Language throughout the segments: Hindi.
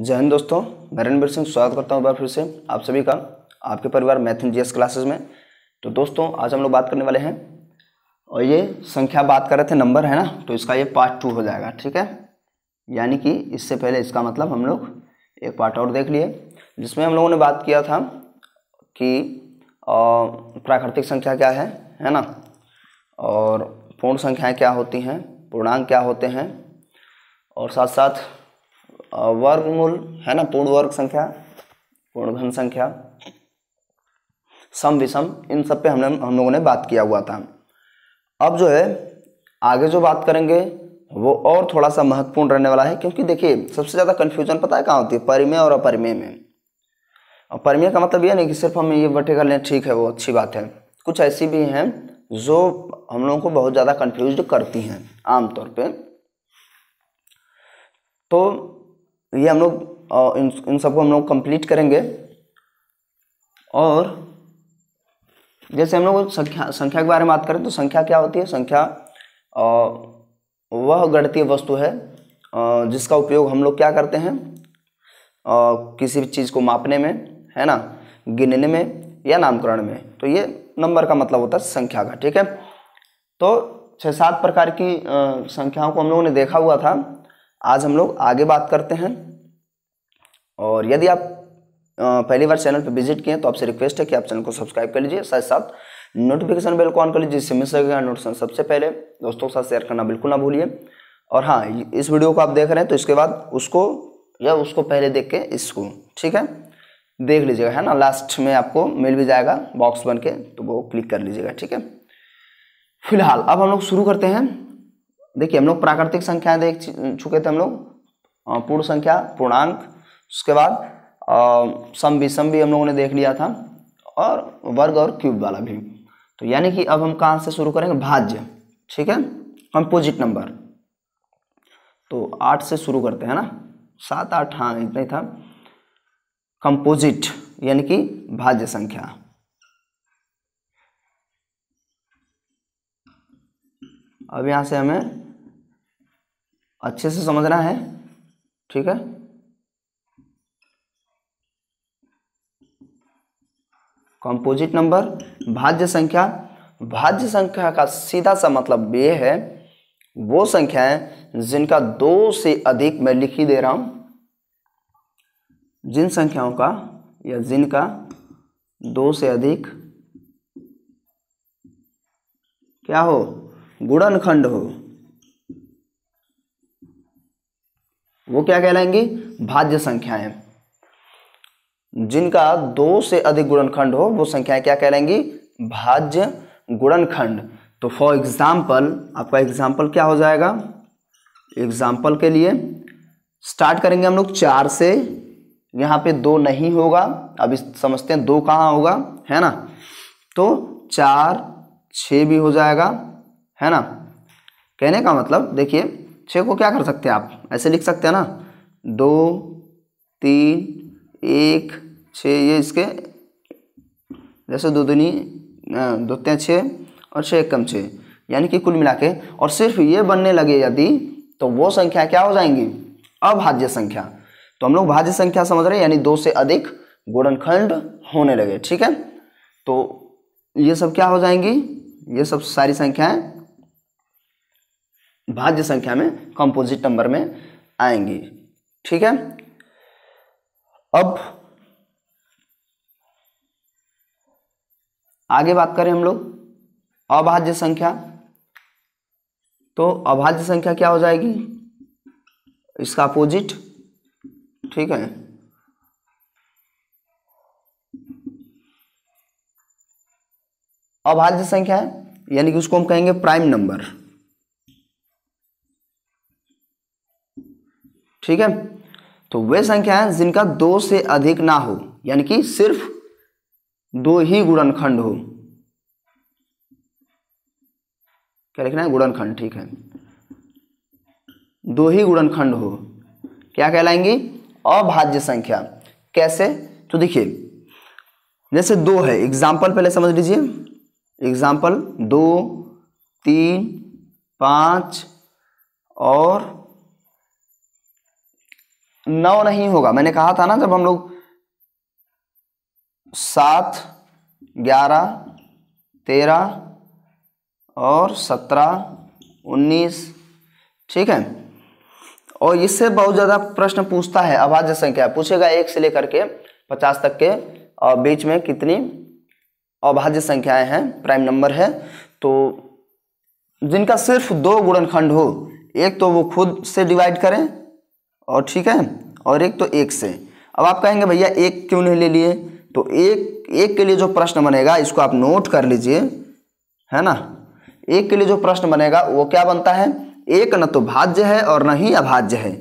जय हिंद दोस्तों मैं रणबीर सिंह स्वागत करता हूँ एक बार फिर से आप सभी का आपके परिवार मैथिन जीएस क्लासेस में तो दोस्तों आज हम लोग बात करने वाले हैं और ये संख्या बात कर रहे थे नंबर है ना तो इसका ये पार्ट टू हो जाएगा ठीक है यानी कि इससे पहले इसका मतलब हम लोग एक पार्ट और देख लिए जिसमें हम लोगों ने बात किया था कि प्राकृतिक संख्या क्या है है ना और पूर्ण संख्याएँ क्या होती हैं पूर्णांक क्या होते हैं और साथ साथ वर्गमूल है ना पूर्ण वर्ग संख्या पूर्ण घन संख्या सम विषम इन सब पे हमने हम लोगों ने बात किया हुआ था अब जो है आगे जो बात करेंगे वो और थोड़ा सा महत्वपूर्ण रहने वाला है क्योंकि देखिए सबसे ज़्यादा कन्फ्यूजन पता है कहाँ होती है परिमेय और अपरिमेय में और परिमेय का मतलब ये नहीं कि सिर्फ हम ये बटे कर लें ठीक है वो अच्छी बात है कुछ ऐसी भी हैं जो हम लोगों को बहुत ज़्यादा कन्फ्यूज करती हैं आमतौर पर तो ये हम लोग इन इन सबको हम लोग कंप्लीट करेंगे और जैसे हम लोग संख्या संख्या के बारे में बात करें तो संख्या क्या होती है संख्या वह गणतीय वस्तु है जिसका उपयोग हम लोग क्या करते हैं किसी भी चीज़ को मापने में है ना गिनने में या नामकरण में तो ये नंबर का मतलब होता है संख्या का ठीक है तो छः सात प्रकार की संख्याओं को हम लोगों ने देखा हुआ था आज हम लोग आगे बात करते हैं और यदि आप पहली बार चैनल पर विजिट किए तो आपसे रिक्वेस्ट है कि आप चैनल को सब्सक्राइब कर लीजिए साथ साथ नोटिफिकेशन बेल को ऑन कर लीजिए जिससे मिल सकेगा नोटिफिकेशन सबसे पहले दोस्तों के साथ शेयर करना बिल्कुल ना भूलिए और हाँ इस वीडियो को आप देख रहे हैं तो इसके बाद उसको या उसको पहले देख के इसको ठीक है देख लीजिएगा है ना लास्ट में आपको मिल भी जाएगा बॉक्स बन के तो वो क्लिक कर लीजिएगा ठीक है फिलहाल अब हम लोग शुरू करते हैं देखिए हम लोग प्राकृतिक संख्या देख चुके थे हम लोग पूर्ण संख्या पूर्णांक उसके बाद सम विषम भी हम लोगों ने देख लिया था और वर्ग और क्यूब वाला भी तो यानी कि अब हम कहाँ से शुरू करेंगे भाज्य ठीक है कंपोजिट नंबर तो आठ से शुरू करते हैं ना सात आठ हाँ इतना ही था कंपोजिट यानी कि भाज्य संख्या अब यहाँ से हमें अच्छे से समझना है ठीक है कंपोजिट नंबर भाज्य संख्या भाज्य संख्या का सीधा सा मतलब ये है वो संख्याएं जिनका दो से अधिक मैं लिखी दे रहा हूं जिन संख्याओं का या जिनका दो से अधिक क्या हो गुणनखंड हो वो क्या कहलाएंगी भाज्य संख्याएं जिनका दो से अधिक गुणनखंड हो वो संख्याएं क्या कहलाएंगी भाज्य गुणनखंड तो फॉर एग्जाम्पल आपका एग्जाम्पल क्या हो जाएगा एग्जाम्पल के लिए स्टार्ट करेंगे हम लोग चार से यहाँ पे दो नहीं होगा अभी समझते हैं दो कहाँ होगा है ना तो चार छ भी हो जाएगा है ना कहने का मतलब देखिए छः को क्या कर सकते हैं आप ऐसे लिख सकते हैं ना दो तीन एक छः ये इसके जैसे दो दुनी दो त्याँ छः और छः एक कम छः यानी कि कुल मिला के और सिर्फ ये बनने लगे यदि तो वो संख्या क्या हो जाएंगी अभाज्य संख्या तो हम लोग भाज्य संख्या समझ रहे हैं यानी दो से अधिक गोडनखंड होने लगे ठीक है तो ये सब क्या हो जाएंगी ये सब सारी संख्याएं भाज्य संख्या में कंपोजिट नंबर में आएंगी ठीक है अब आगे बात करें हम लोग अभाज्य संख्या तो अभाज्य संख्या क्या हो जाएगी इसका अपोजिट ठीक है अभाज्य संख्या यानी कि उसको हम कहेंगे प्राइम नंबर ठीक है तो वे संख्याएं जिनका दो से अधिक ना हो यानी कि सिर्फ दो ही गुणनखंड हो क्या लिखना है गुणनखंड ठीक है दो ही गुणनखंड हो क्या कहलाएंगी अभाज्य संख्या कैसे तो देखिए जैसे दो है एग्जाम्पल पहले समझ लीजिए एग्जाम्पल दो तीन पांच और नौ नहीं होगा मैंने कहा था ना जब हम लोग सात ग्यारह तेरह और सत्रह उन्नीस ठीक है और इससे बहुत ज़्यादा प्रश्न पूछता है अभाज्य संख्या पूछेगा एक से लेकर के पचास तक के और बीच में कितनी अभाज्य संख्याएं हैं प्राइम नंबर है तो जिनका सिर्फ दो गुणनखंड हो एक तो वो खुद से डिवाइड करें और ठीक है और एक तो एक से अब आप कहेंगे भैया एक क्यों नहीं ले लिए तो एक एक के लिए जो प्रश्न बनेगा इसको आप नोट कर लीजिए है ना एक के लिए जो प्रश्न बनेगा वो क्या बनता है एक न तो भाज्य है और न ही अभाज्य है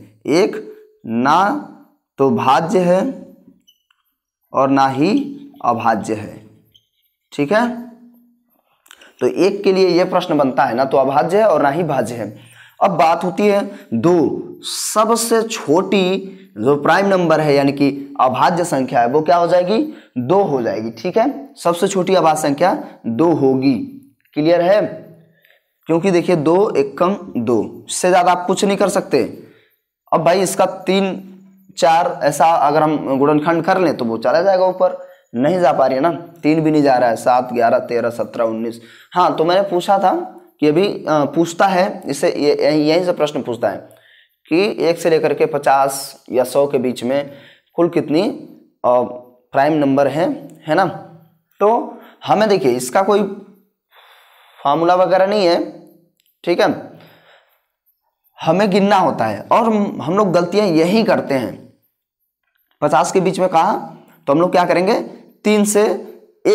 एक ना तो भाज्य है और ना ही अभाज्य है ठीक है तो एक के लिए ये प्रश्न बनता है ना तो अभाज्य है और ना ही भाज्य है अब बात होती है दो सबसे छोटी जो प्राइम नंबर है यानी कि अभाज्य संख्या है वो क्या हो जाएगी दो हो जाएगी ठीक है सबसे छोटी अभाज्य संख्या दो होगी क्लियर है क्योंकि देखिए दो एक कम दो इससे ज़्यादा आप कुछ नहीं कर सकते अब भाई इसका तीन चार ऐसा अगर हम गुणनखंड कर लें तो वो चला जाएगा ऊपर नहीं जा पा रही है ना तीन भी नहीं जा रहा है सात ग्यारह तेरह सत्रह उन्नीस हाँ तो मैंने पूछा था कि भी पूछता है इसे यहीं से प्रश्न पूछता है कि एक से लेकर के पचास या सौ के बीच में कुल कितनी प्राइम नंबर है है ना तो हमें देखिए इसका कोई फार्मूला वगैरह नहीं है ठीक है हमें गिनना होता है और हम लोग गलतियां यही करते हैं पचास के बीच में कहा तो हम लोग क्या करेंगे तीन से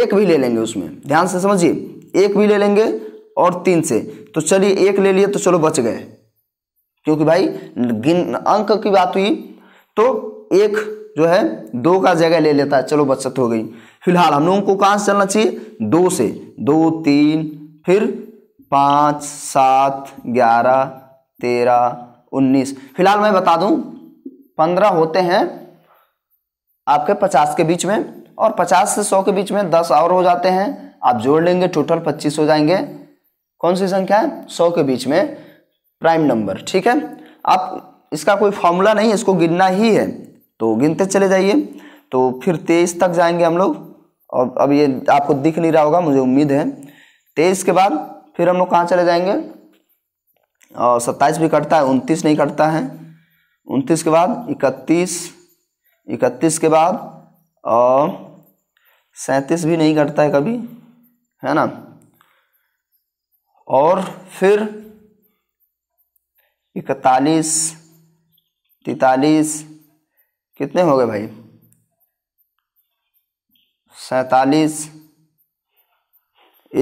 एक भी ले लेंगे उसमें ध्यान से समझिए एक भी ले लेंगे और तीन से तो चलिए एक ले लिए तो चलो बच गए क्योंकि भाई गिन अंक की बात हुई तो एक जो है दो का जगह ले लेता है चलो बचत हो गई फिलहाल हम लोगों को कहाँ से चलना चाहिए दो से दो तीन फिर पाँच सात ग्यारह तेरह उन्नीस फिलहाल मैं बता दूं पंद्रह होते हैं आपके पचास के बीच में और पचास से सौ के बीच में दस और हो जाते हैं आप जोड़ लेंगे टोटल पच्चीस हो जाएंगे कौन सी संख्या है सौ के बीच में प्राइम नंबर ठीक है आप इसका कोई फॉर्मूला नहीं है इसको गिनना ही है तो गिनते चले जाइए तो फिर तेईस तक जाएंगे हम लोग और अब ये आपको दिख नहीं रहा होगा मुझे उम्मीद है तेईस के बाद फिर हम लोग कहाँ चले जाएंगे और सत्ताईस भी कटता है उनतीस नहीं कटता है उनतीस के बाद इकतीस इकतीस के बाद और सैंतीस भी नहीं कटता है कभी है ना और फिर इकतालीस तैतालीस कितने हो गए भाई सैतालीस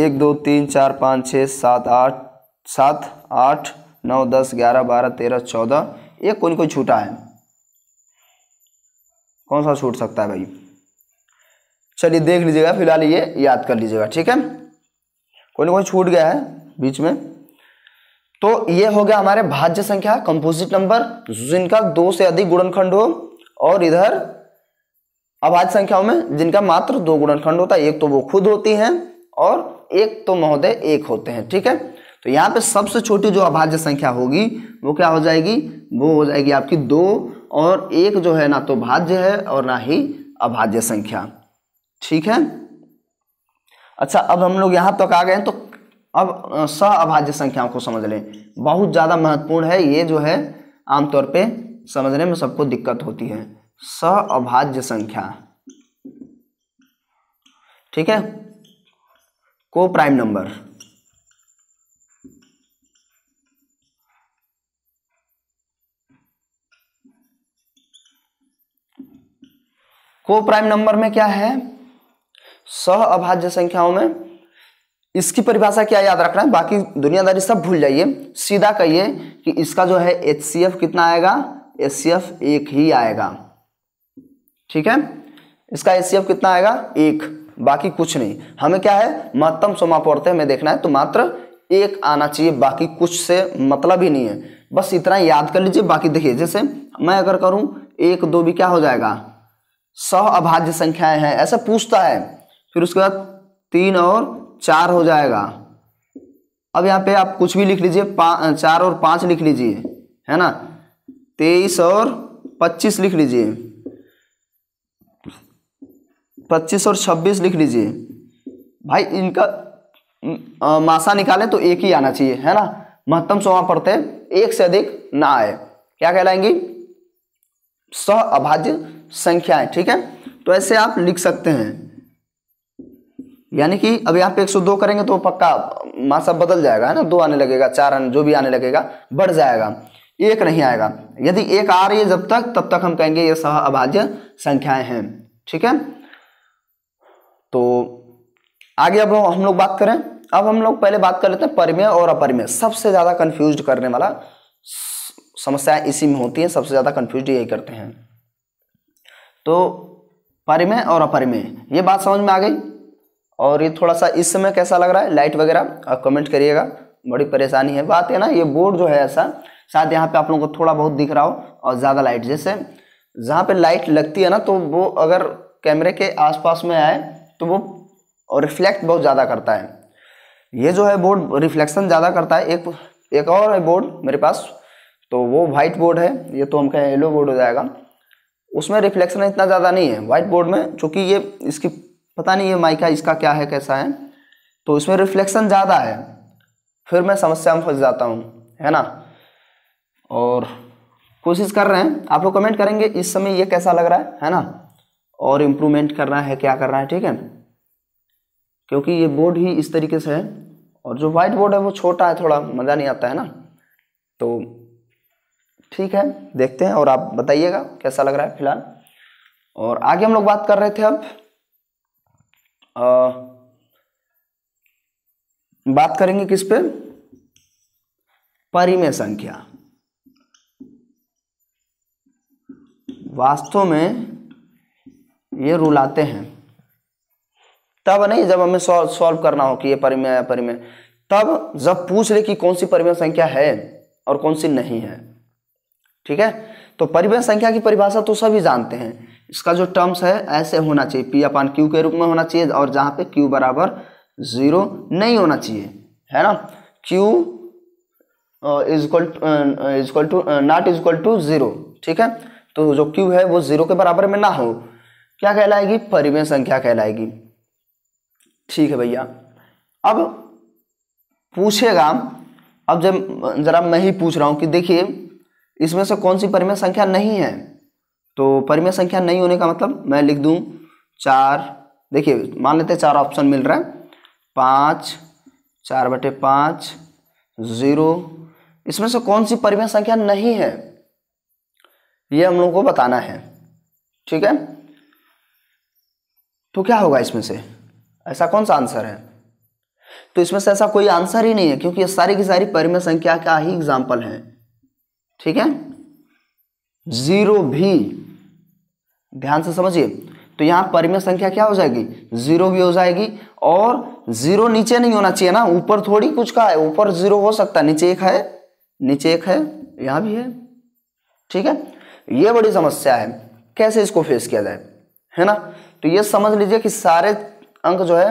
एक दो तीन चार पाँच छः सात आठ सात आठ नौ दस ग्यारह बारह तेरह चौदह एक कोई कोई छूटा है कौन सा छूट सकता है भाई चलिए देख लीजिएगा फिलहाल ये याद कर लीजिएगा ठीक है ना कोई छूट गया है बीच में तो ये हो गया हमारे भाज्य संख्या कंपोजिट नंबर जिनका दो से अधिक गुणनखंड हो और इधर अभाज्य संख्याओं में जिनका मात्र दो गुणनखंड होता है एक तो वो खुद होती हैं और एक तो महोदय एक होते हैं ठीक है तो यहाँ पे सबसे छोटी जो अभाज्य संख्या होगी वो क्या हो जाएगी वो हो जाएगी आपकी दो और एक जो है ना तो भाज्य है और ना ही अभाज्य संख्या ठीक है अच्छा अब हम लोग यहां तक तो आ गए तो अब स अभाज्य संख्याओं को समझ लें बहुत ज़्यादा महत्वपूर्ण है ये जो है आमतौर पे समझने में सबको दिक्कत होती है स अभाज्य संख्या ठीक है को प्राइम नंबर को प्राइम नंबर में क्या है सह अभाज्य संख्याओं में इसकी परिभाषा क्या याद रखना है बाकी दुनियादारी सब भूल जाइए सीधा कहिए कि इसका जो है एच कितना आएगा एच एक ही आएगा ठीक है इसका एच कितना आएगा एक बाकी कुछ नहीं हमें क्या है महत्तम समापवर्त्य में देखना है तो मात्र एक आना चाहिए बाकी कुछ से मतलब ही नहीं है बस इतना याद कर लीजिए बाकी देखिए जैसे मैं अगर करूं एक दो भी क्या हो जाएगा सौ अभाज्य संख्याएं हैं ऐसा पूछता है फिर उसके बाद तीन और चार हो जाएगा अब यहाँ पे आप कुछ भी लिख लीजिए चार और पाँच लिख लीजिए है ना तेईस और पच्चीस लिख लीजिए पच्चीस और छब्बीस लिख लीजिए भाई इनका आ, मासा निकालें तो एक ही आना चाहिए है ना महत्तम सोमा पढ़ते एक से अधिक ना आए क्या कहलाएंगी सह अभाज्य संख्याएं ठीक है तो ऐसे आप लिख सकते हैं यानी कि अब यहाँ पे 102 करेंगे तो पक्का मासा बदल जाएगा है ना दो आने लगेगा चार आने जो भी आने लगेगा बढ़ जाएगा एक नहीं आएगा यदि एक आ रही है जब तक तब तक हम कहेंगे ये सह अभाज्य संख्याएं हैं ठीक है तो आगे अब हम लोग बात करें अब हम लोग पहले बात कर लेते हैं परिमेय और अपरिमेय सबसे ज़्यादा कन्फ्यूज करने वाला समस्याएं इसी में होती हैं सबसे ज़्यादा कन्फ्यूज यही करते हैं तो परिमेय और अपरिमेय ये बात समझ में आ गई और ये थोड़ा सा इस समय कैसा लग रहा है लाइट वगैरह आप कमेंट करिएगा बड़ी परेशानी है बात है ना ये बोर्ड जो है ऐसा शायद यहाँ पे आप लोगों को थोड़ा बहुत दिख रहा हो और ज़्यादा लाइट जैसे जहाँ पे लाइट लगती है ना तो वो अगर कैमरे के आसपास में आए तो वो रिफ्लेक्ट बहुत ज़्यादा करता है ये जो है बोर्ड रिफ्लेक्शन ज़्यादा करता है एक एक और है बोर्ड मेरे पास तो वो वाइट बोर्ड है ये तो हम कहें येलो बोर्ड हो जाएगा उसमें रिफ्लेक्शन इतना ज़्यादा नहीं है वाइट बोर्ड में चूँकि ये इसकी पता नहीं ये माइका इसका क्या है कैसा है तो इसमें रिफ्लेक्शन ज़्यादा है फिर मैं समस्या में फंस जाता हूँ है ना और कोशिश कर रहे हैं आप लोग कमेंट करेंगे इस समय ये कैसा लग रहा है है ना और इम्प्रूवमेंट करना है क्या करना है ठीक है क्योंकि ये बोर्ड ही इस तरीके से है और जो वाइट बोर्ड है वो छोटा है थोड़ा मज़ा नहीं आता है ना तो ठीक है देखते हैं और आप बताइएगा कैसा लग रहा है फिलहाल और आगे हम लोग बात कर रहे थे अब आ, बात करेंगे किस पे परिमेय संख्या वास्तव में ये रुलाते हैं तब नहीं जब हमें सॉल्व करना हो कि ये परिमेय या परिमेय तब जब पूछ ले कि कौन सी परिमेय संख्या है और कौन सी नहीं है ठीक है तो परिमेय संख्या की परिभाषा तो सभी जानते हैं इसका जो टर्म्स है ऐसे होना चाहिए पी अपान क्यू के रूप में होना चाहिए और जहाँ पे क्यू बराबर जीरो नहीं होना चाहिए है ना Q is equal to not is equal to zero ठीक है तो जो क्यू है वो जीरो के बराबर में ना हो क्या कहलाएगी परिमेय संख्या कहलाएगी ठीक है भैया अब पूछेगा अब जब जरा मैं ही पूछ रहा हूँ कि देखिए इसमें से कौन सी परिमेय संख्या नहीं है तो परिमेय संख्या नहीं होने का मतलब मैं लिख दूँ चार देखिए मान लेते हैं चार ऑप्शन मिल रहा है पाँच चार बटे पाँच ज़ीरो इसमें से कौन सी परिमेय संख्या नहीं है ये हम लोगों को बताना है ठीक है तो क्या होगा इसमें से ऐसा कौन सा आंसर है तो इसमें से ऐसा कोई आंसर ही नहीं है क्योंकि ये सारी की सारी परिमेय संख्या का ही एग्जाम्पल है ठीक है जीरो भी ध्यान से समझिए तो यहां परिमेय संख्या क्या हो जाएगी जीरो भी हो जाएगी और जीरो नीचे नहीं होना चाहिए ना ऊपर थोड़ी कुछ का है ऊपर जीरो हो सकता है नीचे एक है नीचे एक है यहां भी है ठीक है ये बड़ी समस्या है कैसे इसको फेस किया जाए है ना तो ये समझ लीजिए कि सारे अंक जो है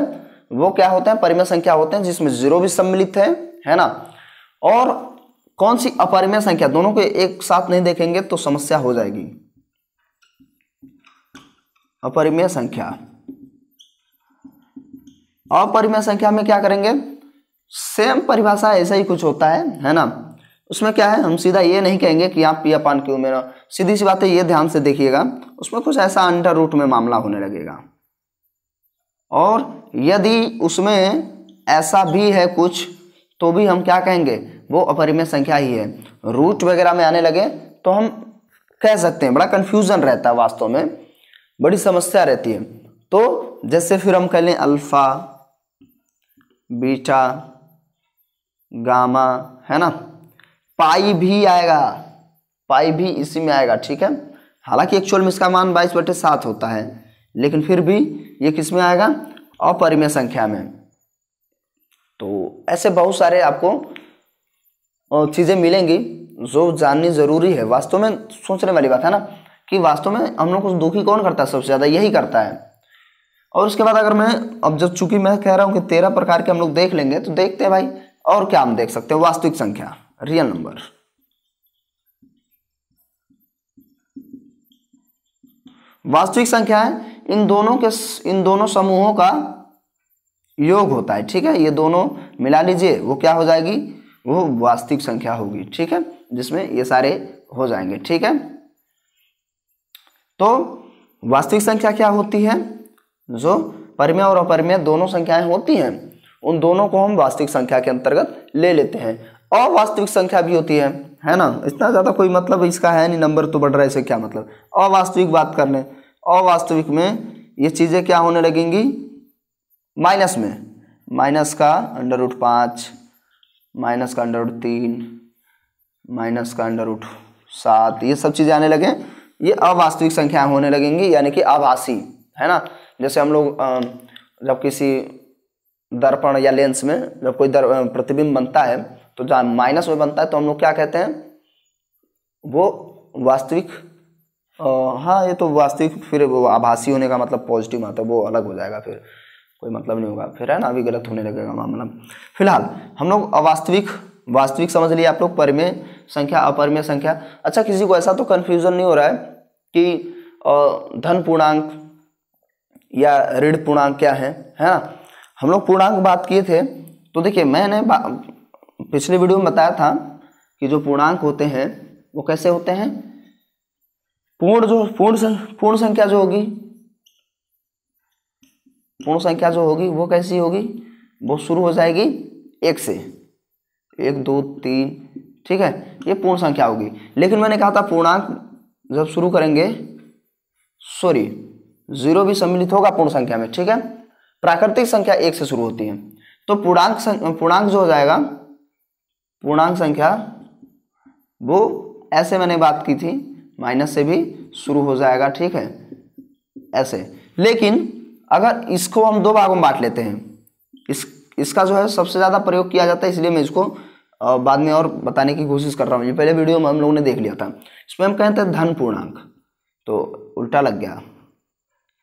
वो क्या होते हैं परिमेय संख्या होते हैं जिसमें जीरो भी सम्मिलित है है ना और कौन सी अपरिमेय संख्या दोनों को एक साथ नहीं देखेंगे तो समस्या हो जाएगी अपरिमेय संख्या अपरिमेय संख्या में क्या करेंगे सेम परिभाषा ऐसा ही कुछ होता है है ना उसमें क्या है हम सीधा ये नहीं कहेंगे कि आप पिया पान क्यों मेरा सीधी सी बात है ये ध्यान से देखिएगा उसमें कुछ ऐसा अंडर रूट में मामला होने लगेगा और यदि उसमें ऐसा भी है कुछ तो भी हम क्या कहेंगे वो अपरिमेय संख्या ही है रूट वगैरह में आने लगे तो हम कह सकते हैं बड़ा कन्फ्यूज़न रहता है वास्तव में बड़ी समस्या रहती है तो जैसे फिर हम कह लें अल्फ़ा बीटा गामा है ना पाई भी आएगा पाई भी इसी में आएगा ठीक है हालांकि एक्चुअल में इसका मान बाईस बटे सात होता है लेकिन फिर भी ये किस में आएगा अपरिमेय संख्या में तो ऐसे बहुत सारे आपको चीज़ें मिलेंगी जो जाननी ज़रूरी है वास्तव में सोचने वाली बात है ना कि वास्तव में हम लोग को दुखी कौन करता है सबसे ज़्यादा यही करता है और उसके बाद अगर मैं अब जब चूंकि मैं कह रहा हूँ कि तेरह प्रकार के हम लोग देख लेंगे तो देखते हैं भाई और क्या हम देख सकते हैं वास्तविक संख्या रियल नंबर वास्तविक संख्या है इन दोनों के इन दोनों समूहों का योग होता है ठीक है ये दोनों मिला लीजिए वो क्या हो जाएगी वो वास्तविक संख्या होगी ठीक है जिसमें ये सारे हो जाएंगे ठीक है तो वास्तविक संख्या क्या होती है जो परमेय और अपरिमेय दोनों संख्याएं होती हैं उन दोनों को हम वास्तविक संख्या के अंतर्गत ले लेते हैं अवास्तविक संख्या भी होती है है ना इतना ज़्यादा कोई मतलब इसका है नहीं नंबर तो बढ़ रहा है इसे क्या मतलब अवास्तविक बात कर लें अवास्तविक में ये चीज़ें क्या होने लगेंगी माइनस में माइनस का अंडर रूट पाँच माइनस का अंडर उठ तीन माइनस का अंडर उठ सात ये सब चीज़ें आने लगें ये अवास्तविक संख्या होने लगेंगी यानी कि आभासी है ना जैसे हम लोग जब किसी दर्पण या लेंस में जब कोई प्रतिबिंब बनता है तो जहाँ माइनस में बनता है तो हम लोग क्या कहते हैं वो वास्तविक हाँ ये तो वास्तविक फिर वो आभासी होने का मतलब पॉजिटिव आता है वो अलग हो जाएगा फिर कोई मतलब नहीं होगा फिर है ना अभी गलत होने लगेगा मामला फिलहाल हम लोग अवास्तविक वास्तविक समझ लिए आप लोग परमेय संख्या अपरमेय संख्या अच्छा किसी को ऐसा तो कन्फ्यूजन नहीं हो रहा है कि धन पूर्णांक या ऋण पूर्णांक क्या है है ना हम लोग पूर्णांक बात किए थे तो देखिए मैंने पिछले वीडियो में बताया था कि जो पूर्णांक होते हैं वो कैसे होते हैं पूर्ण जो पूर्ण सं, पूर्ण संख्या जो होगी पूर्ण संख्या जो होगी वो कैसी होगी वो शुरू हो जाएगी एक से एक दो तीन ठीक है ये पूर्ण संख्या होगी लेकिन मैंने कहा था पूर्णांक जब शुरू करेंगे सॉरी जीरो भी सम्मिलित होगा पूर्ण संख्या में ठीक है प्राकृतिक संख्या एक से शुरू होती है तो पूर्णांक पूर्णांक जो हो जाएगा पूर्णांक संख्या वो ऐसे मैंने बात की थी माइनस से भी शुरू हो जाएगा ठीक है ऐसे लेकिन अगर इसको हम दो भागों में बांट लेते हैं इस इसका जो है सबसे ज़्यादा प्रयोग किया जाता है इसलिए मैं इसको बाद में और बताने की कोशिश कर रहा हूँ ये पहले वीडियो में हम लोगों ने देख लिया था इसमें हम कहते हैं धन पूर्णांक तो उल्टा लग गया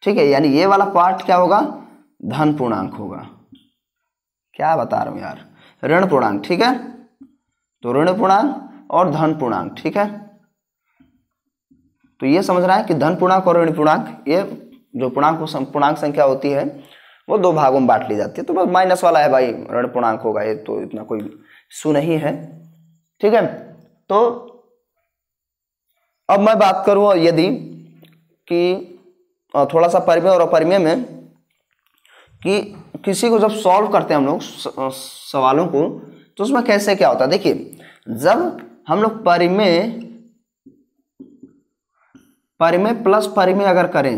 ठीक है यानी ये वाला पार्ट क्या होगा धन पूर्णांक होगा क्या बता रहा हूँ यार ऋण पूर्णांक ठीक है तो ऋण पूर्णांक और धन पूर्णांक ठीक है तो ये समझ रहा है कि धन पूर्णांक और ऋण पूर्णांक ये जो पूर्णांक पूर्णांक संख्या होती है वो दो भागों में बांट ली जाती है तो बस माइनस वाला है भाई ऋण पूर्णांक होगा ये तो इतना कोई सु नहीं है ठीक है तो अब मैं बात करूँ यदि कि थोड़ा सा परिमेय और अपरिमेय में कि किसी को जब सॉल्व करते हैं हम लोग सवालों को तो उसमें कैसे क्या होता है देखिए जब हम लोग परिमेय परिमेय प्लस परिमेय अगर करें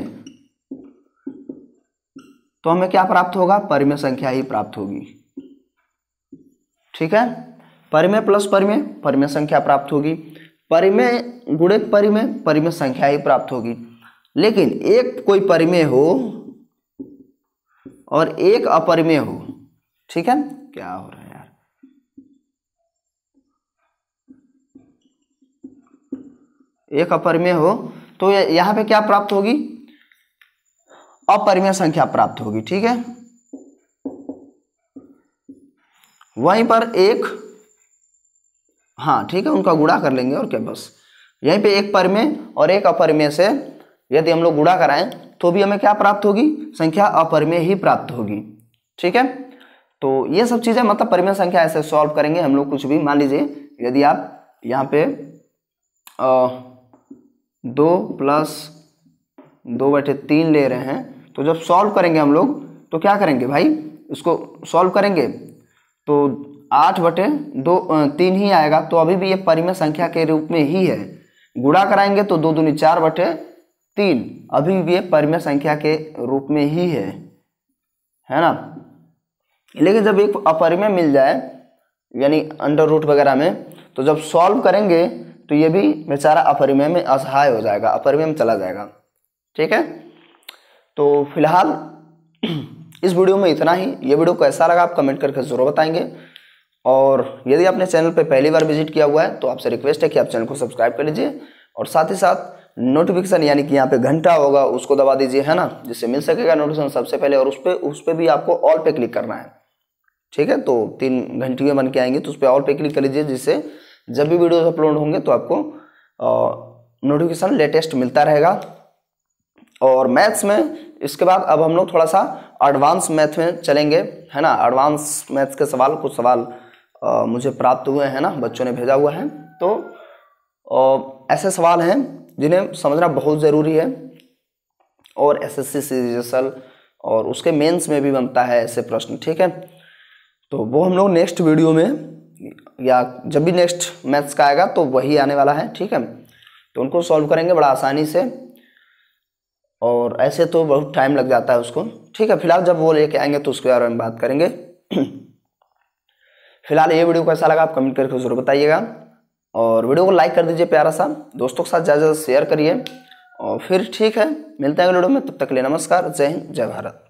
तो हमें क्या प्राप्त होगा परिमय संख्या ही प्राप्त होगी ठीक है परिमय प्लस परिमय परिमय संख्या प्राप्त होगी परिमय गुणित परिमय परिमय संख्या ही प्राप्त होगी लेकिन एक कोई परिमय हो और एक अपरिमय हो ठीक है क्या हो रहा है यार एक अपरिमय हो तो यहां पे क्या प्राप्त होगी अपरिमेय संख्या प्राप्त होगी ठीक है वहीं पर एक हाँ ठीक है उनका गुड़ा कर लेंगे और क्या बस यहीं पे एक परिमेय और एक अपरिमेय से यदि हम लोग गुड़ा कराएं तो भी हमें क्या प्राप्त होगी संख्या अपरिमेय ही प्राप्त होगी ठीक है तो ये सब चीज़ें मतलब परिमेय संख्या ऐसे सॉल्व करेंगे हम लोग कुछ भी मान लीजिए यदि आप यहाँ पे आ, दो प्लस दो बटे तीन ले रहे हैं तो जब सॉल्व करेंगे हम लोग तो क्या करेंगे भाई इसको सॉल्व करेंगे तो आठ बटे दो तीन ही आएगा तो अभी भी ये परिमेय संख्या के रूप में ही है गुड़ा कराएंगे तो दो दूनी चार बटे तीन अभी भी ये परिमेय संख्या के रूप में ही है है ना लेकिन जब एक अपरिमेय मिल जाए यानी अंडर रूट वगैरह में तो जब सॉल्व करेंगे तो ये भी बेचारा अपरिमेय में असहाय हो जाएगा अपरिमेय में चला जाएगा ठीक है तो फिलहाल इस वीडियो में इतना ही ये वीडियो कैसा लगा आप कमेंट करके ज़रूर बताएंगे और यदि आपने चैनल पर पहली बार विजिट किया हुआ है तो आपसे रिक्वेस्ट है कि आप चैनल को सब्सक्राइब कर लीजिए और साथ ही साथ नोटिफिकेशन यानी कि यहाँ पे घंटा होगा उसको दबा दीजिए है ना जिससे मिल सकेगा नोटिफिकेशन सबसे पहले और उस पर उस पर भी आपको ऑल पे क्लिक करना है ठीक है तो तीन घंटी बन के आएंगे तो उस पर ऑल पे क्लिक कर लीजिए जिससे जब भी वीडियोज अपलोड होंगे तो आपको नोटिफिकेशन लेटेस्ट मिलता रहेगा और मैथ्स में इसके बाद अब हम लोग थोड़ा सा एडवांस मैथ में चलेंगे है ना एडवांस मैथ्स के सवाल कुछ सवाल आ, मुझे प्राप्त हुए हैं ना बच्चों ने भेजा हुआ है तो आ, ऐसे सवाल हैं जिन्हें समझना बहुत ज़रूरी है और एस एस सी और उसके मेंस में भी बनता है ऐसे प्रश्न ठीक है तो वो हम लोग नेक्स्ट वीडियो में या जब भी नेक्स्ट मैथ्स का आएगा तो वही आने वाला है ठीक है तो उनको सॉल्व करेंगे बड़ा आसानी से और ऐसे तो बहुत टाइम लग जाता है उसको ठीक है फिलहाल जब वो लेके आएंगे तो उसके बारे में बात करेंगे फिलहाल ये वीडियो कैसा लगा आप कमेंट करके ज़रूर बताइएगा और वीडियो को लाइक कर दीजिए प्यारा सा दोस्तों के साथ ज़्यादा से ज़्यादा शेयर करिए और फिर ठीक है मिलते हैं अगले वीडियो में तब तक के लिए नमस्कार जय हिंद जय भारत